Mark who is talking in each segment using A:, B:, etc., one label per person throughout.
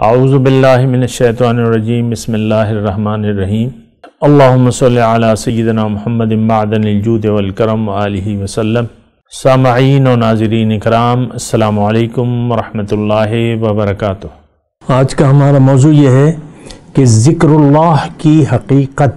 A: आउज़बिल्लिमिनशैतरजीम बसमीम अल्लाम सल महमद मादनजूद वसम आलि वसलम सामीन और नाजरीन कराम अल्लाम वरहि वबरक आज का हमारा मौजू ये है कि ज़िक्रल्लाह की हकीकत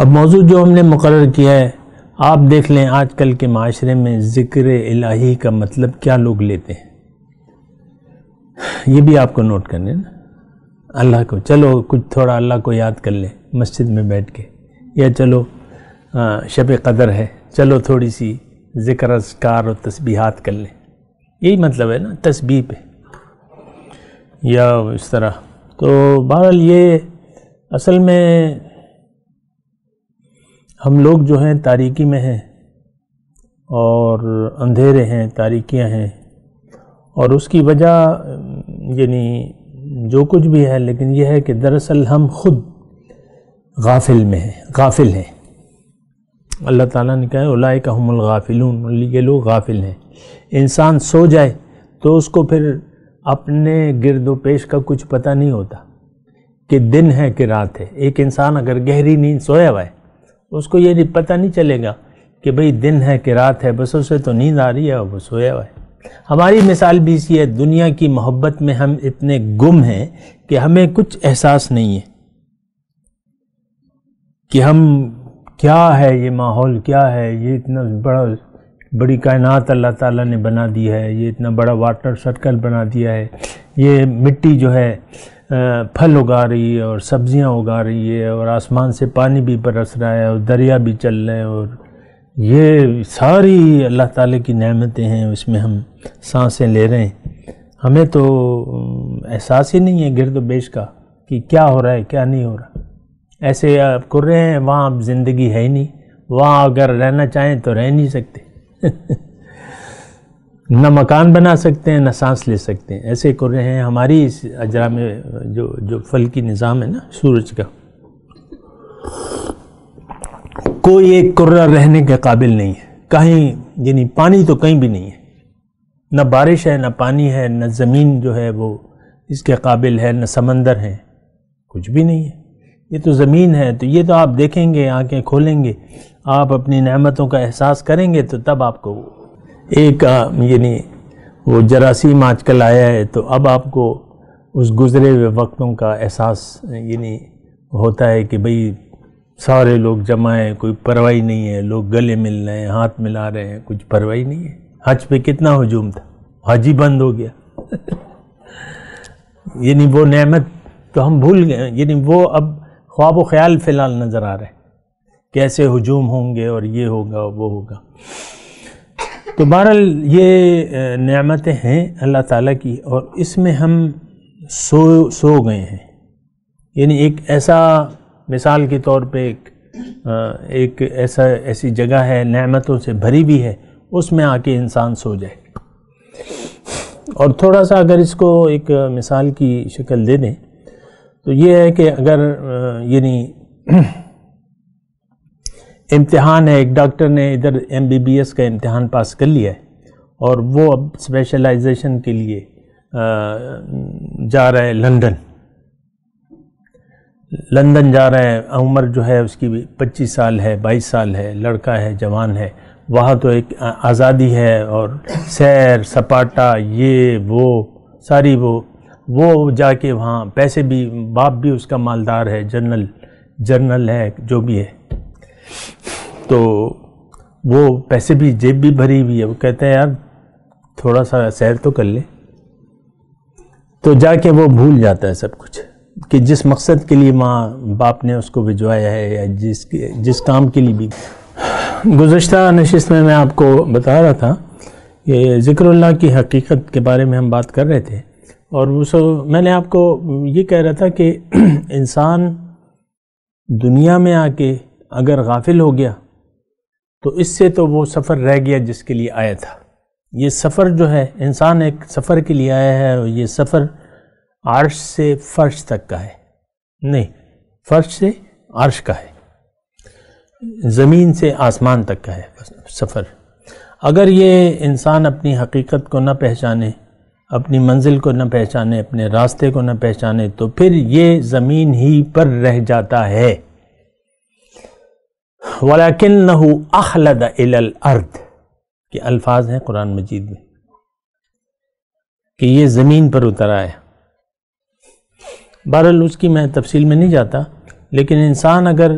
A: अब मौजू जो हमने मुकर किया है आप देख लें आज कल के माशरे में ज़िक्र इलाही का मतलब क्या लोग लेते हैं ये भी आपको नोट करने ना अल्लाह को चलो कुछ थोड़ा अल्लाह को याद कर ले मस्जिद में बैठ के या चलो शब कदर है चलो थोड़ी सी ज़िक्र असकार और तस्बीहात कर लें यही मतलब है ना तस्बी पे या इस तरह तो बहरहाल ये असल में हम लोग जो हैं तारीकी में हैं और अंधेरे हैं तारीकियां हैं और उसकी वजह यानी जो कुछ भी है लेकिन यह है कि दरअसल हम खुद गाफिल में हैं गाफिल हैं अल्लाह ताला ने कहा उलाए का हमल गाफिलून ये लोग गाफिल हैं इंसान सो जाए तो उसको फिर अपने गिरदो पेश का कुछ पता नहीं होता कि दिन है कि रात है एक इंसान अगर गहरी नींद सोया हुआ है उसको ये नहीं पता नहीं चलेगा कि भाई दिन है कि रात है बस उसे तो नींद आ रही है और वो सोया हुआ है हमारी मिसाल भी इसी है दुनिया की मोहब्बत में हम इतने गुम हैं कि हमें कुछ एहसास नहीं है कि हम क्या है ये माहौल क्या है ये इतना बड़ा बड़ी कायनात अल्लाह ताला ने बना दी है ये इतना बड़ा वाटर सर्कल बना दिया है ये मिट्टी जो है फल उगा रही है और सब्जियां उगा रही है और आसमान से पानी भी बरस रहा है और दरिया भी चल रहे हैं और ये सारी अल्लाह ताला की नेमतें हैं उसमें हम सांसें ले रहे हैं हमें तो एहसास ही नहीं है गिरद बेश का कि क्या हो रहा है क्या नहीं हो रहा ऐसे आप कर रहे हैं वहाँ ज़िंदगी है ही नहीं वहाँ अगर रहना चाहें तो रह नहीं सकते न मकान बना सकते हैं न सांस ले सकते हैं ऐसे कर रहे हैं हमारी इस अजरा में जो जो फल की निज़ाम है ना सूरज का कोई एक कुर्रा रहने के काबिल नहीं है कहीं यानी पानी तो कहीं भी नहीं है न बारिश है न पानी है न ज़मीन जो है वो इसके काबिल है न समंदर है कुछ भी नहीं है ये तो ज़मीन है तो ये तो आप देखेंगे आंखें खोलेंगे आप अपनी नहमतों का एहसास करेंगे तो तब आपको एक यानी वो जरासीम आजकल आया है तो अब आपको उस गुज़रे हुए वक्तों का एहसास यानी होता है कि भाई सारे लोग जमा है कोई परवाही नहीं है लोग गले मिल रहे हैं हाथ मिला रहे हैं कुछ परवाही नहीं है हज पे कितना हजूम था हज ही बंद हो गया यानी वो नेमत तो हम भूल गए यानी वो अब ख्वाब व ख्याल फ़िलहाल नज़र आ रहे हैं कैसे हजूम होंगे और ये होगा वो होगा तो बहरहाल ये नियामतें हैं अल्लाह ताला की और इसमें हम सो सो गए हैं यानी एक ऐसा मिसाल के तौर पे एक एक ऐसा ऐसी जगह है नेमतों से भरी भी है उसमें आके इंसान सो जाए और थोड़ा सा अगर इसको एक मिसाल की शक्ल दे दें तो ये है कि अगर यानी इम्तिहान है एक डॉक्टर ने इधर एम बी बी एस का इम्तिहान पास कर लिया है और वो अब स्पेशलाइजेशन के लिए जा रहा है लंदन लंदन जा रहे हैं उम्र जो है उसकी पच्चीस साल है बाईस साल है लड़का है जवान है वहाँ तो एक आज़ादी है और सैर सपाटा ये वो सारी वो वो जाके वहाँ पैसे भी बाप भी उसका मालदार है जनरल जर्नल है जो भी है तो वो पैसे भी जेब भी भरी हुई है वो कहते हैं यार थोड़ा सा सैर तो कर ले तो जाके वो भूल जाता है सब कुछ कि जिस मकसद के लिए माँ बाप ने उसको भिजवाया है या जिस जिस काम के लिए भी गुज्त नशस्त में मैं आपको बता रहा था कि ज़िक्रल्ला की हकीकत के बारे में हम बात कर रहे थे और सो मैंने आपको ये कह रहा था कि इंसान दुनिया में आके अगर गाफिल हो गया तो इससे तो वो सफ़र रह गया जिसके लिए आया था ये सफ़र जो है इंसान एक सफ़र के लिए आया है और ये सफ़र अर्श से फर्श तक का है नहीं फर्श से अर्श का है ज़मीन से आसमान तक का है सफ़र अगर ये इंसान अपनी हकीकत को न पहचाने अपनी मंजिल को न पहचाने अपने रास्ते को न पहचाने तो फिर ये ज़मीन ही पर रह जाता है वलाकिन नहू अखलद अर्द के अल्फाज हैं कुरान मजीद में कि ये ज़मीन पर उतर आया बहरहाल उसकी मैं तफसील में नहीं जाता लेकिन इंसान अगर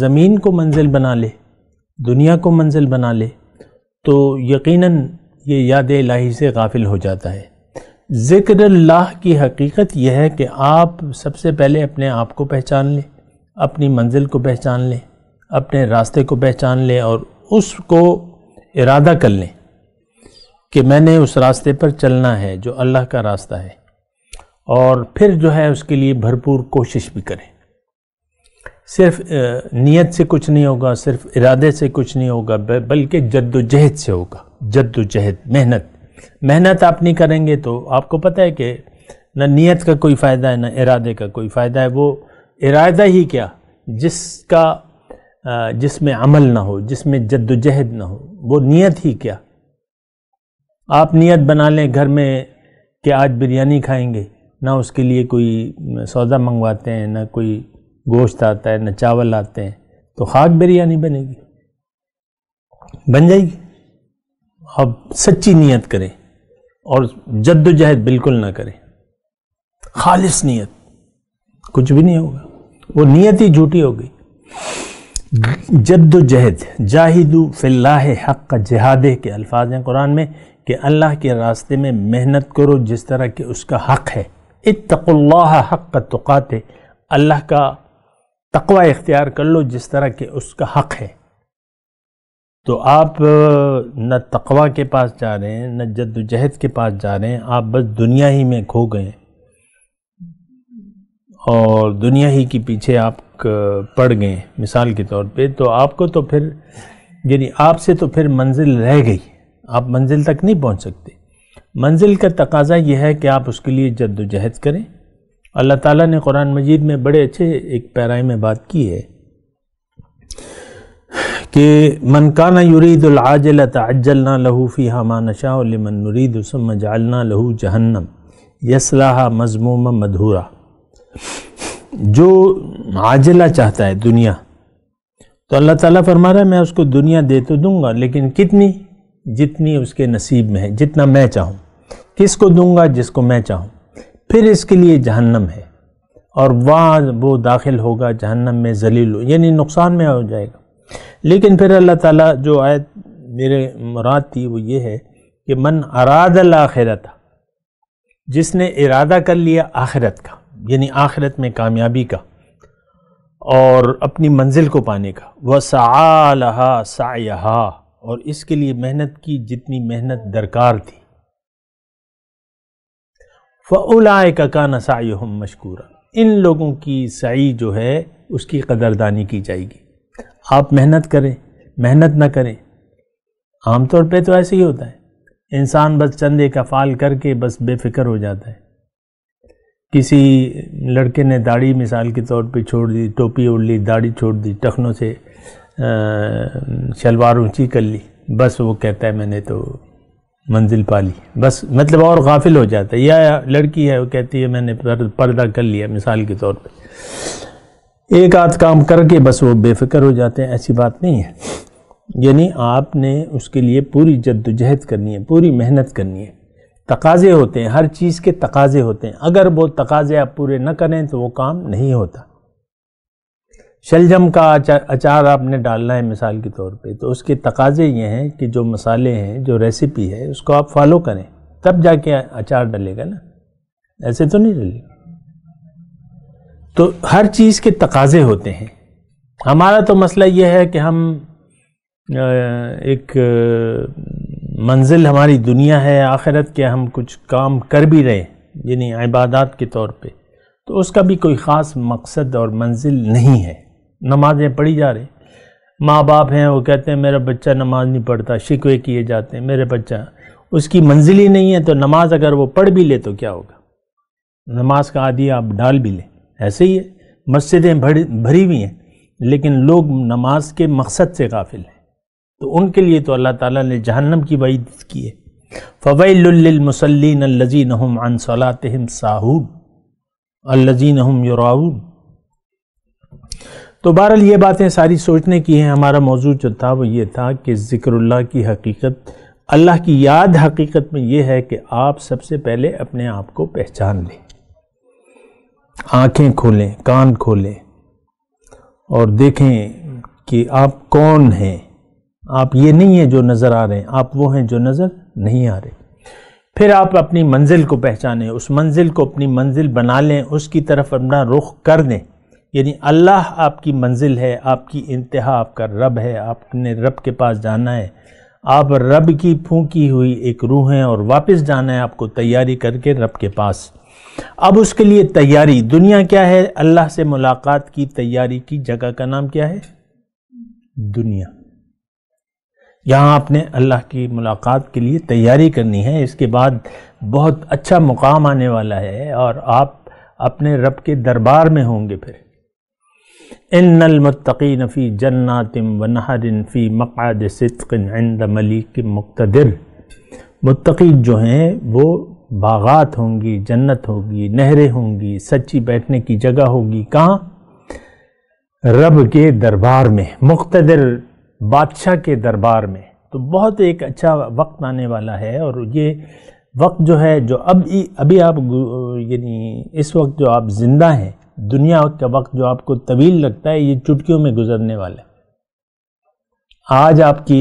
A: ज़मीन को मंजिल बना ले दुनिया को मंजिल बना ले तो यकीनन ये याद लाही से गाफिल हो जाता है ज़िक्र अल्लाह की हकीकत यह है कि आप सबसे पहले अपने आप को पहचान लें अपनी मंजिल को पहचान लें अपने रास्ते को पहचान लें और उसको इरादा कर लें कि मैंने उस रास्ते पर चलना है जो अल्लाह का रास्ता है और फिर जो है उसके लिए भरपूर कोशिश भी करें सिर्फ नीयत से कुछ नहीं होगा सिर्फ इरादे से कुछ नहीं होगा बल्कि जद्दोजहद से होगा जद्दोजहद मेहनत मेहनत आप नहीं करेंगे तो आपको पता है कि न नीयत का कोई फ़ायदा है ना इरादे का कोई फ़ायदा है वो इरादा ही क्या जिसका जिसमें अमल ना हो जिसमें जद्दोजहद ना हो वो नीयत ही क्या आप नीयत बना लें घर में कि आज बिरयानी खाएंगे ना उसके लिए कोई सौदा मंगवाते हैं ना कोई गोश्त आता है ना चावल आते हैं तो खाक बिरयानी बनेगी बन जाएगी अब सच्ची नीयत करें और जद्दोजहद बिल्कुल ना करें खालिस नीयत कुछ भी नहीं होगा वो नीयत ही झूठी हो गई जद्दोजहद जाहिदू फिल्लाह हक का जहाद के अल्फाज हैं कुरान में कि अल्लाह के रास्ते में मेहनत करो जिस तरह के उसका हक है इतकुल्लाह हक तुकाते अल्लाह का तकवा इख्तियार कर लो जिस तरह के उसका हक है तो आप न तकवा के पास जा रहे हैं न जद्दोजहद के पास जा रहे हैं आप बस दुनिया ही में खो गए और दुनिया ही के पीछे आप पड़ गए मिसाल के तौर पे तो आपको तो फिर यानी आपसे तो फिर मंजिल रह गई आप मंजिल तक नहीं पहुंच सकते मंजिल का तकाजा यह है कि आप उसके लिए जद्दोजहद करें अल्लाह ताला ने कुरान मजीद में बड़े अच्छे एक पैराई में बात की है कि मनकाना युरीदुलआजल तजलना लहू फ़ी मा नशा लमन जालना लहू जहन्नम यसलाहा मजमूम मधूरा जो आजला चाहता है दुनिया तो अल्लाह ताला फरमा रहा है मैं उसको दुनिया दे तो दूंगा लेकिन कितनी जितनी उसके नसीब में है जितना मैं चाहूँ किसको दूंगा जिसको मैं चाहूँ फिर इसके लिए जहन्नम है और वहाँ वो दाखिल होगा जहन्नम में जलील यानी नुकसान में हो जाएगा लेकिन फिर अल्लाह ताला जो आयत मेरे मुराद थी वो ये है कि मन अराद आखिरत जिसने इरादा कर लिया आखिरत का यानी आखिरत में कामयाबी का और अपनी मंजिल को पाने का वह सहा सा और इसके लिए मेहनत की जितनी मेहनत दरकार थी फ़लाए का काना साई हम मशकूरा इन लोगों की सही जो है उसकी कदरदानी की जाएगी आप मेहनत करें मेहनत ना करें आमतौर पे तो ऐसे ही होता है इंसान बस चंदे का फाल करके बस बेफिक्र हो जाता है किसी लड़के ने दाढ़ी मिसाल के तौर पे छोड़ दी टोपी ओढ़ ली दाढ़ी छोड़ दी टखनों से शलवार ऊंची कर ली बस वो कहता है मैंने तो मंजिल पा ली बस मतलब और गाफिल हो जाता है या लड़की है वो कहती है मैंने पर्दा कर लिया मिसाल के तौर पर एक आध काम करके बस वो बेफिक्र हो जाते हैं ऐसी बात नहीं है यानी आपने उसके लिए पूरी जद्दोजहद करनी है पूरी मेहनत करनी है तकाजे होते हैं हर चीज़ के तकाजे होते हैं अगर वो तकाजे आप पूरे न करें तो वो काम नहीं होता शलजम का अचार आपने डालना है मिसाल के तौर पे तो उसके तकाजे ये हैं कि जो मसाले हैं जो रेसिपी है उसको आप फॉलो करें तब जाके अचार डलेगा ना ऐसे तो नहीं डलेगा तो हर चीज़ के तकाजे होते हैं हमारा तो मसला ये है कि हम एक मंजिल हमारी दुनिया है आखिरत के हम कुछ काम कर भी रहे यानी इबादत के तौर पे तो उसका भी कोई ख़ास मकसद और मंजिल नहीं है नमाज़ें पढ़ी जा रही माँ बाप हैं वो कहते हैं मेरा बच्चा नमाज नहीं पढ़ता शिकवे किए जाते हैं मेरे बच्चा उसकी मंजिल ही नहीं है तो नमाज अगर वो पढ़ भी ले तो क्या होगा नमाज का आदि आप डाल भी लें ऐसे ही है मस्जिदें भरी भरी हुई हैं लेकिन लोग नमाज के मकसद से काफिल हैं तो उनके लिए तो अल्लाह ताला ने जहन्नम की वईद की है फ़वैलमसलिन नहम हम अनसलातम साहूब अल्लजीन नहम युराउन तो बहरहाल ये बातें सारी सोचने की हैं हमारा मौजूद जो था वो ये था कि ज़िक्रल्ला की हकीकत अल्लाह की याद हकीकत में ये है कि आप सबसे पहले अपने आप को पहचान लें आँखें खोलें कान खोलें और देखें कि आप कौन हैं आप ये नहीं हैं जो नज़र आ रहे हैं आप वो हैं जो नज़र नहीं आ रहे फिर आप अपनी मंजिल को पहचानें उस मंजिल को अपनी मंजिल बना लें उसकी तरफ अपना रुख कर दें यानी अल्लाह आपकी मंजिल है आपकी इंतहा आपका रब है आपने रब के पास जाना है आप रब की फूंकी हुई एक रूह हैं और वापस जाना है आपको तैयारी करके रब के पास अब उसके लिए तैयारी दुनिया क्या है अल्लाह से मुलाकात की तैयारी की जगह का नाम क्या है दुनिया यहाँ आपने अल्लाह की मुलाकात के लिए तैयारी करनी है इसके बाद बहुत अच्छा मुकाम आने वाला है और आप अपने रब के दरबार में होंगे फिर इनमतकी नफ़ी जन्नातिम व नहरिन फ़ी मक़ाद सिद्क़ मलिक मुख्तर मुतकी जो हैं वो बागात होंगी जन्नत होगी नहरें होंगी सच्ची बैठने की जगह होगी कहाँ रब के दरबार में मुख्तर बादशाह के दरबार में तो बहुत एक अच्छा वक्त आने वाला है और ये वक्त जो है जो अब अभी आप यानी इस वक्त जो आप ज़िंदा हैं दुनिया का वक्त जो आपको तवील लगता है ये चुटकियों में गुजरने वाला है आज आपकी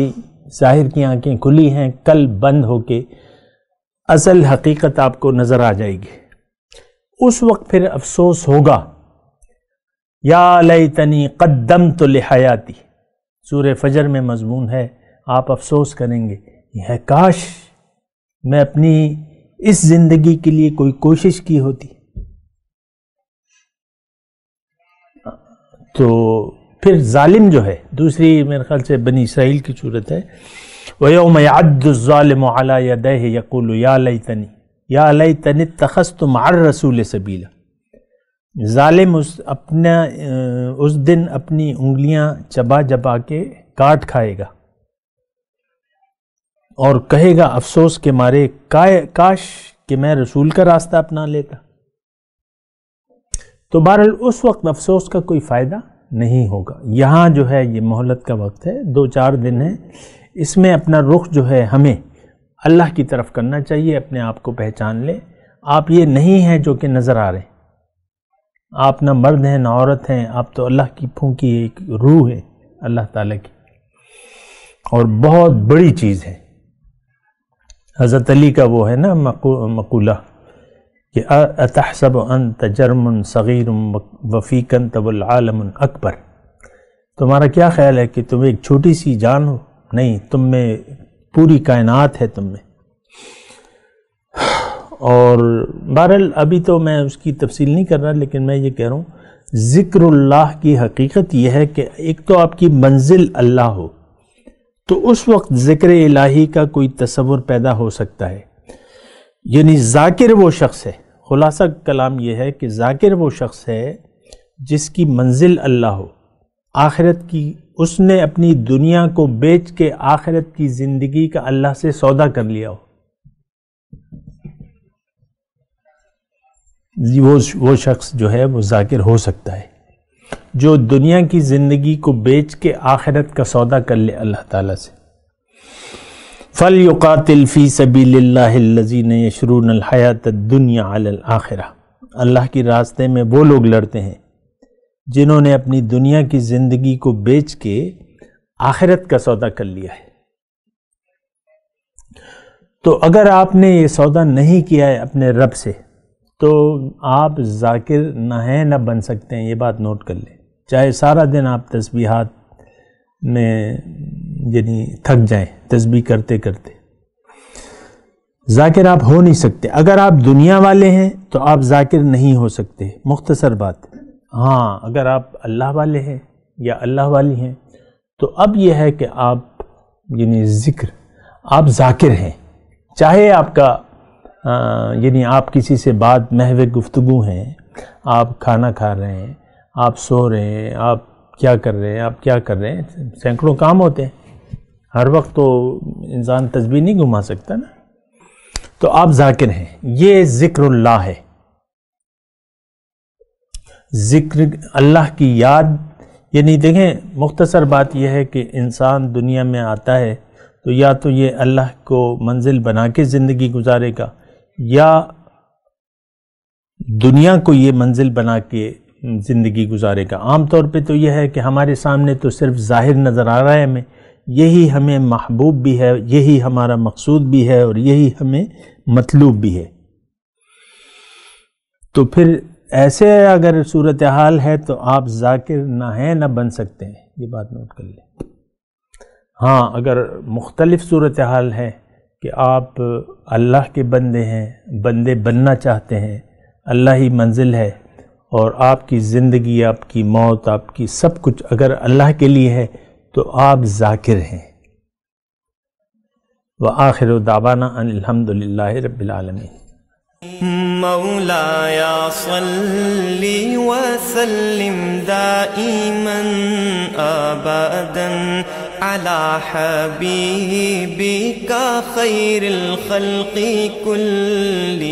A: जाहिर की आंखें खुली हैं कल बंद होके असल हकीकत आपको नज़र आ जाएगी उस वक्त फिर अफसोस होगा या लई तनी कदम तो लिहायाती सूर फजर में मजमून है आप अफसोस करेंगे यह काश मैं अपनी इस ज़िंदगी के लिए कोई कोशिश की होती तो फिर जालिम जो है दूसरी मेरे ख्याल से बनी इसराइल की सूरत है वयोम या दह यकुल या लई तनी या लई तनी तखस तुम आर रसूल सबीला ालिम उस अपना उस दिन अपनी उंगलियां चबा चबा के काट खाएगा और कहेगा अफसोस के मारे काश कि मैं रसूल का रास्ता अपना लेता तो बहरहाल उस वक्त अफसोस का कोई फ़ायदा नहीं होगा यहाँ जो है ये मोहलत का वक्त है दो चार दिन है इसमें अपना रुख जो है हमें अल्लाह की तरफ करना चाहिए अपने आप को पहचान लें आप ये नहीं हैं जो कि नज़र आ रहे आप ना मर्द हैं ना औरत हैं आप तो अल्लाह की फूकी एक रूह है अल्लाह ताला की और बहुत बड़ी चीज़ है हज़रत अली का वो है ना मकू मकूला कि अतहसब अन तजरम सग़ीर वफ़ीकन तबालम अकबर तुम्हारा क्या ख्याल है कि तुम एक छोटी सी जान हो नहीं तुम में पूरी कायनात है तुम में और बहरल अभी तो मैं उसकी तफसील नहीं कर रहा लेकिन मैं ये कह रहा हूँ ज़िक्रल्लाह की हकीकत यह है कि एक तो आपकी मंजिल अल्लाह हो तो उस वक्त ज़िक्र इलाही का कोई तस्वुर पैदा हो सकता है यानी जाकिर वो शख्स है ख़ुलासा कलाम यह है कि जाकिर वो शख्स है जिसकी मंजिल अल्लाह हो आखिरत की उसने अपनी दुनिया को बेच के आखिरत की ज़िंदगी का अल्लाह से सौदा कर लिया हो वो वो शख्स जो है वो जाकिर हो सकता है जो दुनिया की ज़िंदगी को बेच के आखिरत का सौदा कर ले अल्लाह ताला से फ़ल लजी ने यशरून दुनिया आखिर अल्लाह के रास्ते में वो लोग लड़ते हैं जिन्होंने अपनी दुनिया की ज़िंदगी को बेच के आखिरत का सौदा कर लिया है तो अगर आपने ये सौदा नहीं किया है अपने रब से तो आप जाकिर ना है ना बन सकते हैं ये बात नोट कर लें चाहे सारा दिन आप तस्बीहात में यानी थक जाए तस्बी करते करते जाकिर आप हो नहीं सकते अगर आप दुनिया वाले हैं तो आप जाकिर नहीं हो सकते मुख्तसर बात हाँ अगर आप अल्लाह वाले हैं या अल्लाह वाली हैं तो अब यह है कि आप यानी ज़िक्र आप जाकिर हैं चाहे आपका यानी आप किसी से बात महव गुफ्तु हैं आप खाना खा रहे हैं आप सो रहे हैं आप क्या कर रहे हैं आप क्या कर रहे हैं सैकड़ों काम होते हैं हर वक्त तो इंसान तस्वीर नहीं घुमा सकता ना तो आप जाकिर हैं ये ज़िक्रल्ला है ज़िक्र अल्लाह की याद यानी देखें मुख्तसर बात यह है कि इंसान दुनिया में आता है तो या तो ये अल्लाह को मंजिल बना के ज़िंदगी गुजारेगा या दुनिया को ये मंजिल बना के ज़िंदगी गुजारेगा तौर पे तो यह है कि हमारे सामने तो सिर्फ ज़ाहिर नज़र आ रहा है हमें यही हमें महबूब भी है यही हमारा मकसूद भी है और यही हमें मतलूब भी है तो फिर ऐसे अगर सूरत हाल है तो आप जाकिर ना हैं ना बन सकते हैं ये बात नोट कर लें हाँ अगर मुख्तलिफ सूरत हाल है कि आप अल्लाह के बंदे हैं बंदे बनना चाहते हैं अल्लाह ही मंजिल है और आपकी ज़िंदगी आपकी मौत आपकी सब कुछ अगर अल्लाह के लिए है तो आप जाकिर हैं व आखिर दावाना अलहमदिल्ला रबालमी मौलाया सल्ली